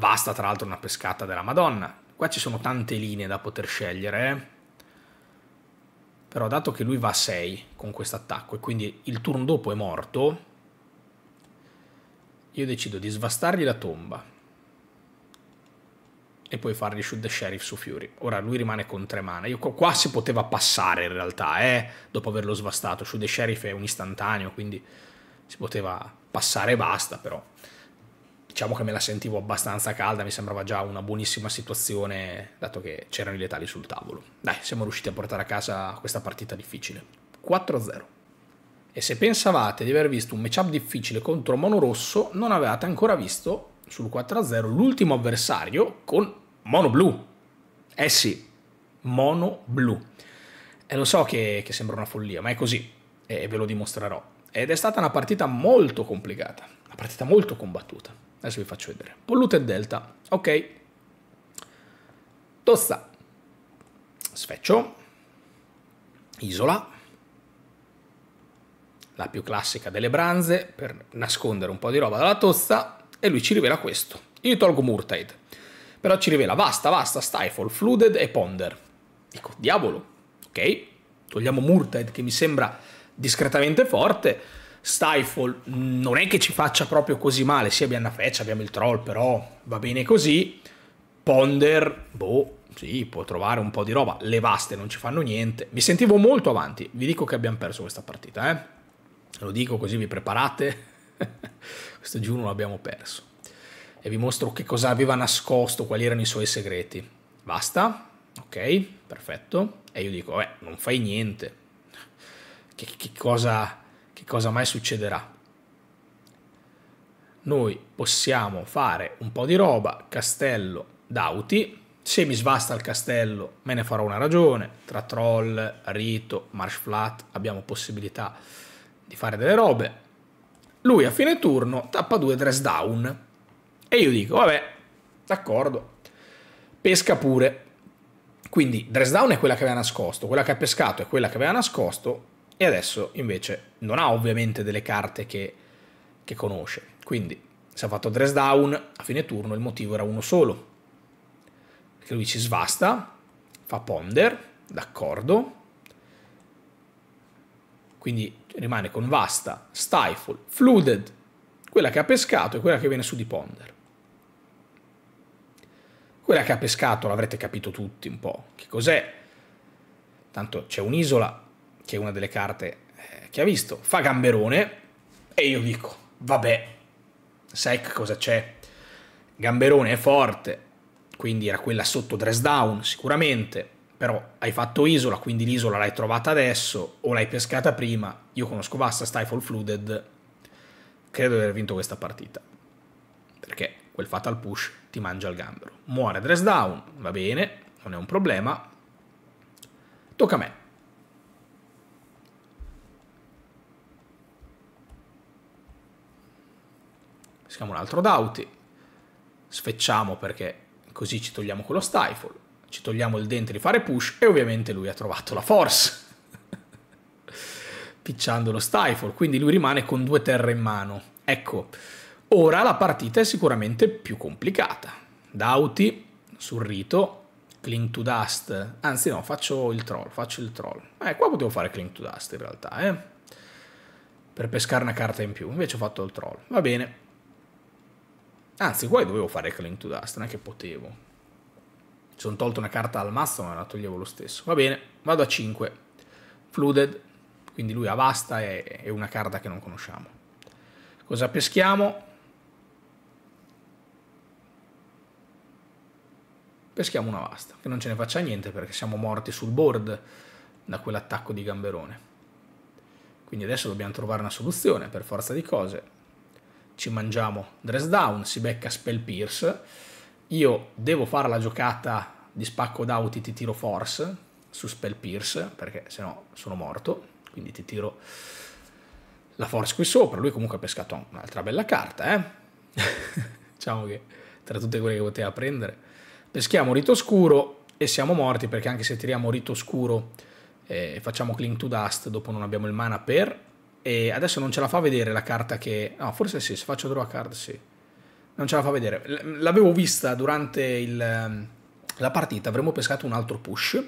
Basta tra l'altro una pescata della Madonna. Qua ci sono tante linee da poter scegliere. Eh. Però dato che lui va a 6 con questo attacco e quindi il turno dopo è morto, io decido di svastargli la tomba e poi fargli shoot the sheriff su Fury. Ora lui rimane con tre mana. Io, qua si poteva passare in realtà, eh, dopo averlo svastato. Shoot the sheriff è un istantaneo, quindi si poteva passare e basta, però diciamo che me la sentivo abbastanza calda, mi sembrava già una buonissima situazione, dato che c'erano i letali sul tavolo. Dai, siamo riusciti a portare a casa questa partita difficile. 4-0. E se pensavate di aver visto un matchup difficile contro Mono Rosso, non avevate ancora visto sul 4-0 l'ultimo avversario con Mono Blu. Eh sì, Mono Blu. E lo so che, che sembra una follia, ma è così, e ve lo dimostrerò. Ed è stata una partita molto complicata, una partita molto combattuta. Adesso vi faccio vedere. Polluted delta. Ok. Tossa. Sfeccio. Isola. La più classica delle branze per nascondere un po' di roba dalla tossa. E lui ci rivela questo. Io tolgo Murtaid. Però ci rivela Vasta, Vasta, Stifle, Flooded e Ponder. Dico, diavolo. Ok. Togliamo Murtaid che mi sembra discretamente forte Stifle non è che ci faccia proprio così male. Sì, abbiamo una feccia, abbiamo il troll, però va bene così. Ponder, boh, sì, può trovare un po' di roba. Le vaste non ci fanno niente. Mi sentivo molto avanti. Vi dico che abbiamo perso questa partita, eh. Lo dico così vi preparate. questo giorno l'abbiamo perso. E vi mostro che cosa aveva nascosto, quali erano i suoi segreti. Basta? Ok, perfetto. E io dico, beh, non fai niente. Che, che cosa che cosa mai succederà. Noi possiamo fare un po' di roba, castello, dauti, se mi svasta il castello me ne farò una ragione, tra troll, rito, marsh flat abbiamo possibilità di fare delle robe. Lui a fine turno tappa due dress down e io dico vabbè, d'accordo, pesca pure. Quindi dress down è quella che aveva nascosto, quella che ha pescato è quella che aveva nascosto, e adesso invece non ha ovviamente delle carte che, che conosce. Quindi se ha fatto dress down a fine turno il motivo era uno solo. Che lui ci svasta, fa ponder, d'accordo. Quindi rimane con vasta, stifle, flooded, quella che ha pescato e quella che viene su di ponder. Quella che ha pescato l'avrete capito tutti un po', che cos'è? Tanto c'è un'isola che è una delle carte eh, che ha visto, fa gamberone e io dico, vabbè, sai cosa c'è? Gamberone è forte, quindi era quella sotto dress down sicuramente, però hai fatto isola, quindi l'isola l'hai trovata adesso o l'hai pescata prima. Io conosco Bassa, Stifle Flooded, credo di aver vinto questa partita, perché quel fatal push ti mangia il gambero. Muore dress down, va bene, non è un problema. Tocca a me. cerchiamo un altro Doughty, sfecciamo perché così ci togliamo quello stifle, ci togliamo il dente di fare push e ovviamente lui ha trovato la force picciando lo stifle, quindi lui rimane con due terre in mano. Ecco, ora la partita è sicuramente più complicata. Dauti sul rito, cling to dust, anzi no, faccio il troll, faccio il troll. Eh, qua potevo fare cling to dust in realtà, eh. Per pescare una carta in più, invece ho fatto il troll. Va bene, Anzi, poi dovevo fare Cling to Dust, non è che potevo. Mi sono tolto una carta dal mazzo, ma la toglievo lo stesso. Va bene, vado a 5. Flooded, quindi lui ha Vasta e, è una carta che non conosciamo. Cosa peschiamo? Peschiamo una vasta, che non ce ne faccia niente perché siamo morti sul board da quell'attacco di gamberone. Quindi adesso dobbiamo trovare una soluzione per forza di cose ci mangiamo dress down, si becca spell pierce, io devo fare la giocata di spacco d'auti, ti tiro force su spell pierce, perché se no sono morto, quindi ti tiro la force qui sopra, lui comunque ha pescato un'altra bella carta, eh? diciamo che tra tutte quelle che poteva prendere, peschiamo rito scuro e siamo morti perché anche se tiriamo rito scuro e eh, facciamo cling to dust, dopo non abbiamo il mana per e adesso non ce la fa vedere la carta che... No, ah, forse sì, se faccio draw a card sì. Non ce la fa vedere. L'avevo vista durante il, ehm, la partita, avremmo pescato un altro push,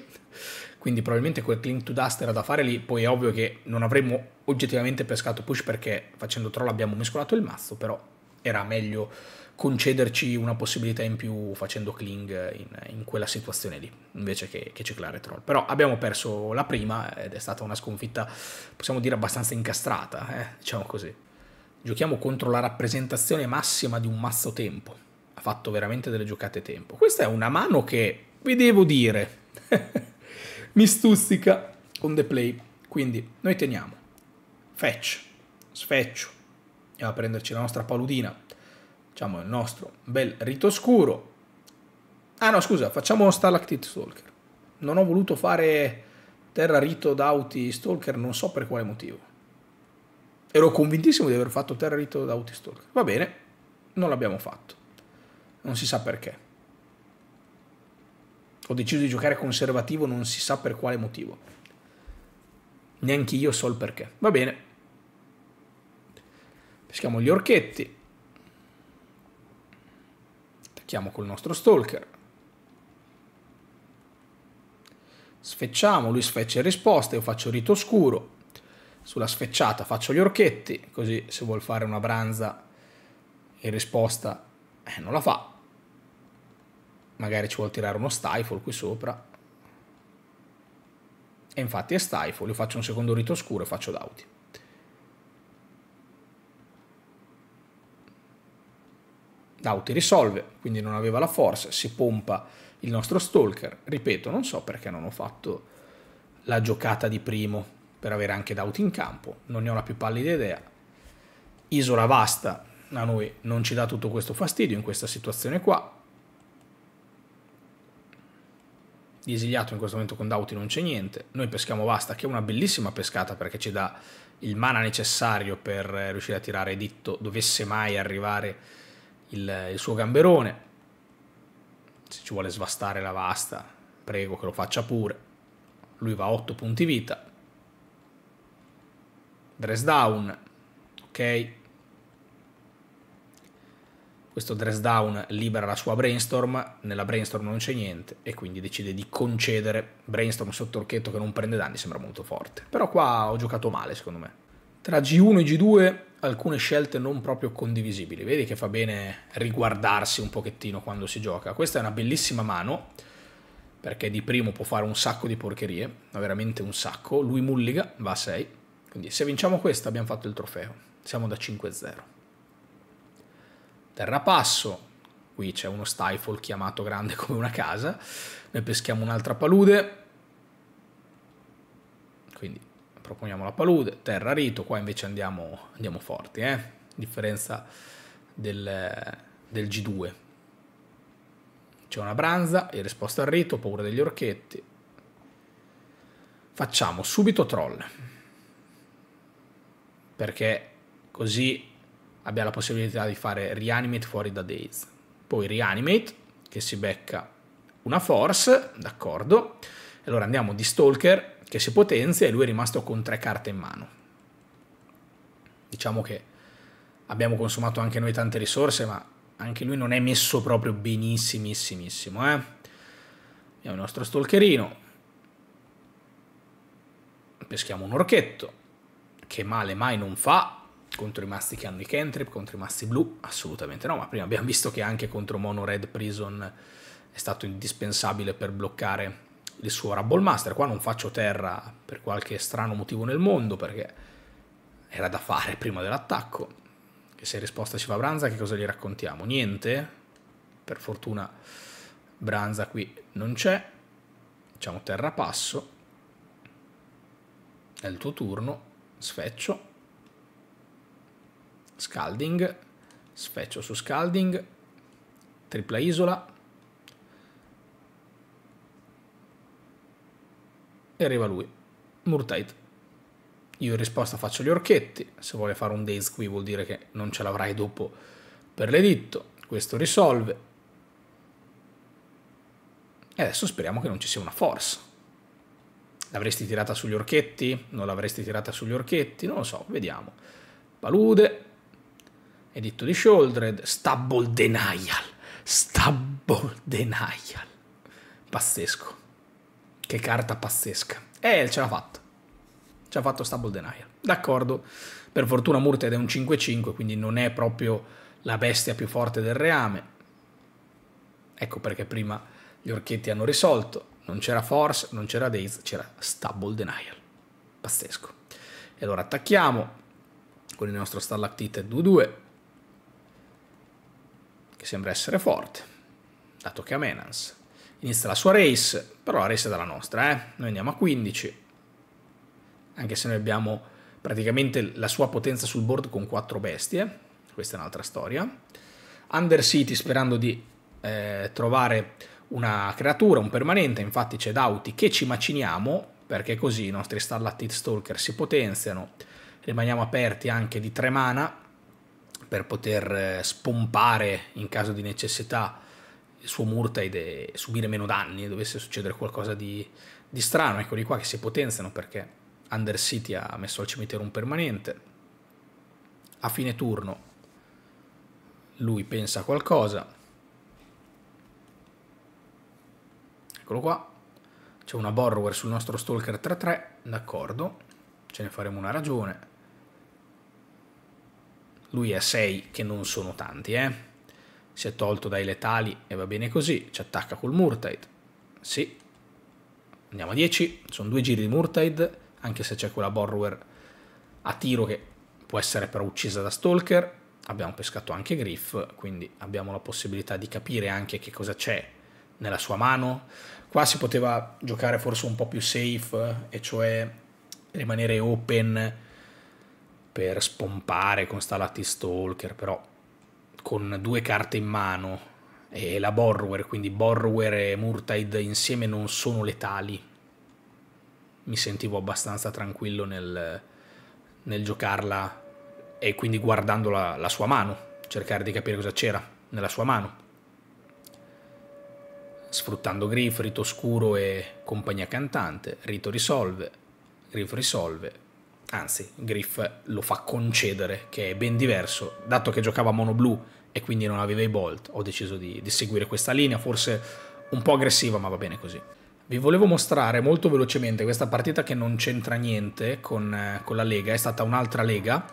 quindi probabilmente quel cling to dust era da fare lì, poi è ovvio che non avremmo oggettivamente pescato push perché facendo troll abbiamo mescolato il mazzo, però era meglio concederci una possibilità in più facendo cling in, in quella situazione lì, invece che, che ciclare Troll. Però abbiamo perso la prima ed è stata una sconfitta, possiamo dire, abbastanza incastrata, eh? diciamo così. Giochiamo contro la rappresentazione massima di un mazzo tempo. Ha fatto veramente delle giocate tempo. Questa è una mano che, vi devo dire, mi stuzzica con the play. Quindi noi teniamo fetch, sfeccio, andiamo a prenderci la nostra paludina Facciamo il nostro bel rito scuro. Ah no, scusa, facciamo Stalactite Stalker. Non ho voluto fare Terra Rito Dauti Stalker, non so per quale motivo. Ero convintissimo di aver fatto Terra Rito Dauti Stalker. Va bene, non l'abbiamo fatto. Non si sa perché. Ho deciso di giocare conservativo, non si sa per quale motivo. Neanche io so il perché. Va bene. Peschiamo gli orchetti. Chiamo col nostro stalker. Sfecciamo, lui sfeccia in risposta, io faccio rito scuro. Sulla sfecciata faccio gli orchetti, così se vuol fare una branza in risposta eh, non la fa. Magari ci vuol tirare uno stifle qui sopra. E infatti è stifle, io faccio un secondo rito scuro e faccio dauti. Dauti risolve, quindi non aveva la forza, si pompa il nostro stalker. Ripeto, non so perché non ho fatto la giocata di primo per avere anche Dauti in campo, non ne ho la più pallida idea. Isola vasta, a noi non ci dà tutto questo fastidio in questa situazione qua. Di esiliato in questo momento con Dauti non c'è niente. Noi peschiamo Vasta, che è una bellissima pescata perché ci dà il mana necessario per eh, riuscire a tirare Editto, dovesse mai arrivare il, il suo gamberone. Se ci vuole svastare la vasta, prego che lo faccia pure. Lui va a 8 punti vita. Dress down, ok? Questo dress down libera la sua brainstorm, nella brainstorm non c'è niente e quindi decide di concedere brainstorm sotto orchetto che non prende danni, sembra molto forte. Però qua ho giocato male secondo me. Tra G1 e G2 alcune scelte non proprio condivisibili, vedi che fa bene riguardarsi un pochettino quando si gioca. Questa è una bellissima mano, perché di primo può fare un sacco di porcherie, ma veramente un sacco. Lui mulliga, va a 6, quindi se vinciamo questa abbiamo fatto il trofeo, siamo da 5-0. Terrapasso, qui c'è uno stifle chiamato grande come una casa, noi peschiamo un'altra palude, quindi proponiamo la palude, terra rito, qua invece andiamo, andiamo forti, eh? a differenza del, del G2. C'è una branza, in risposta al rito, paura degli orchetti. Facciamo subito troll, perché così abbiamo la possibilità di fare reanimate fuori da days. Poi reanimate, che si becca una force, d'accordo. Allora andiamo di stalker che si potenzia e lui è rimasto con tre carte in mano. Diciamo che abbiamo consumato anche noi tante risorse, ma anche lui non è messo proprio benissimissimissimo, eh. Abbiamo il nostro stalkerino. Peschiamo un orchetto, che male mai non fa, contro i massi che hanno i cantrip, contro i massi blu, assolutamente no, ma prima abbiamo visto che anche contro Mono Red Prison è stato indispensabile per bloccare il suo Rumble Master. Qua non faccio terra per qualche strano motivo nel mondo, perché era da fare prima dell'attacco. Che se risposta ci fa Branza, che cosa gli raccontiamo? Niente. Per fortuna Branza qui non c'è. Facciamo terra passo. È il tuo turno. Sfeccio. Scalding. Sfeccio su Scalding. Tripla isola E arriva lui, Murtait. Io in risposta faccio gli orchetti, se vuole fare un Daze qui vuol dire che non ce l'avrai dopo per l'editto, questo risolve. E adesso speriamo che non ci sia una forza. L'avresti tirata sugli orchetti? Non l'avresti tirata sugli orchetti? Non lo so, vediamo. Palude, editto di Sholdred, Stubble Denial, Stubble Denial. Pazzesco. Che carta pazzesca. Eh, ce l'ha fatta. Ce l'ha fatto Stable Denial. D'accordo. Per fortuna Murted è un 5-5, quindi non è proprio la bestia più forte del reame. Ecco perché prima gli orchetti hanno risolto. Non c'era Force, non c'era Daze, c'era Stable Denial. Pazzesco. E allora attacchiamo con il nostro Stalactite 2-2, che sembra essere forte, dato che ha Menance inizia la sua race, però la race è dalla nostra, eh? noi andiamo a 15, anche se noi abbiamo praticamente la sua potenza sul board con 4 bestie, questa è un'altra storia. Under City sperando di eh, trovare una creatura, un permanente, infatti c'è Dauti che ci maciniamo, perché così i nostri Starlight Stalker si potenziano, rimaniamo aperti anche di 3 mana per poter eh, spompare in caso di necessità il suo Murtaid e subire meno danni dovesse succedere qualcosa di, di strano. Eccoli qua che si potenziano perché Under City ha messo al cimitero un permanente. A fine turno lui pensa a qualcosa. Eccolo qua. C'è una borrower sul nostro stalker 3-3, d'accordo, ce ne faremo una ragione. Lui è 6, che non sono tanti, eh si è tolto dai letali e va bene così, ci attacca col Murtaid. Sì, andiamo a 10, sono due giri di Murtaid, anche se c'è quella Borrower a tiro che può essere però uccisa da Stalker, abbiamo pescato anche Griff, quindi abbiamo la possibilità di capire anche che cosa c'è nella sua mano. Qua si poteva giocare forse un po' più safe, e cioè rimanere open per spompare con Stalati Stalker, però con due carte in mano e la Borrower, quindi Borrower e Murtaid insieme non sono letali. Mi sentivo abbastanza tranquillo nel, nel giocarla e quindi guardando la, la sua mano, cercare di capire cosa c'era nella sua mano. Sfruttando Griff, Rito Oscuro e Compagnia Cantante, Rito Risolve, Griff Risolve, anzi Griff lo fa concedere, che è ben diverso, dato che giocava mono blu e quindi non aveva i bolt, ho deciso di, di seguire questa linea, forse un po' aggressiva ma va bene così. Vi volevo mostrare molto velocemente questa partita che non c'entra niente con, eh, con, la Lega, è stata un'altra Lega,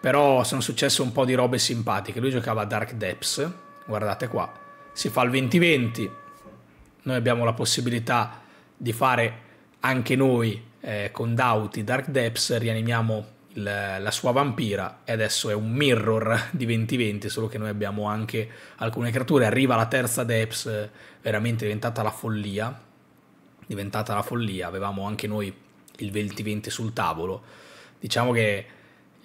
però sono successe un po' di robe simpatiche. Lui giocava a Dark Depths, guardate qua, si fa il 20-20, noi abbiamo la possibilità di fare anche noi eh, con Doughty Dark Depths rianimiamo il, la sua vampira e adesso è un mirror di 2020, solo che noi abbiamo anche alcune creature, arriva la terza Depths veramente diventata la follia, diventata la follia, avevamo anche noi il 2020 sul tavolo, diciamo che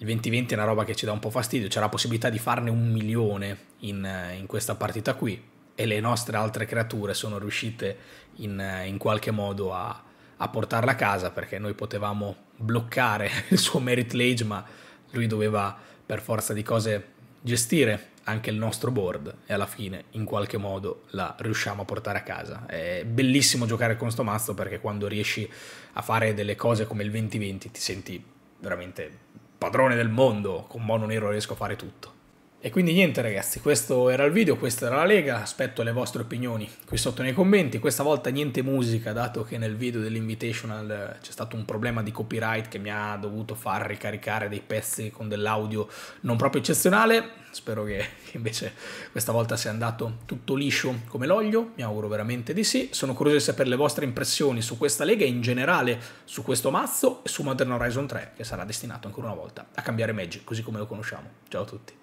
il 2020 è una roba che ci dà un po' fastidio, c'è la possibilità di farne un milione in, in questa partita qui e le nostre altre creature sono riuscite in, in qualche modo a, a portarla a casa perché noi potevamo bloccare il suo merit lage, ma lui doveva per forza di cose gestire anche il nostro board e alla fine in qualche modo la riusciamo a portare a casa. È bellissimo giocare con sto mazzo perché quando riesci a fare delle cose come il 2020 ti senti veramente padrone del mondo, con mono nero riesco a fare tutto. E quindi niente ragazzi, questo era il video, questa era la Lega, aspetto le vostre opinioni qui sotto nei commenti, questa volta niente musica dato che nel video dell'Invitational eh, c'è stato un problema di copyright che mi ha dovuto far ricaricare dei pezzi con dell'audio non proprio eccezionale, spero che, invece questa volta sia andato tutto liscio come l'olio, mi auguro veramente di sì, sono curioso di sapere le vostre impressioni su questa Lega e in generale su questo mazzo e su Modern Horizon 3 che sarà destinato ancora una volta a cambiare Magic così come lo conosciamo, ciao a tutti.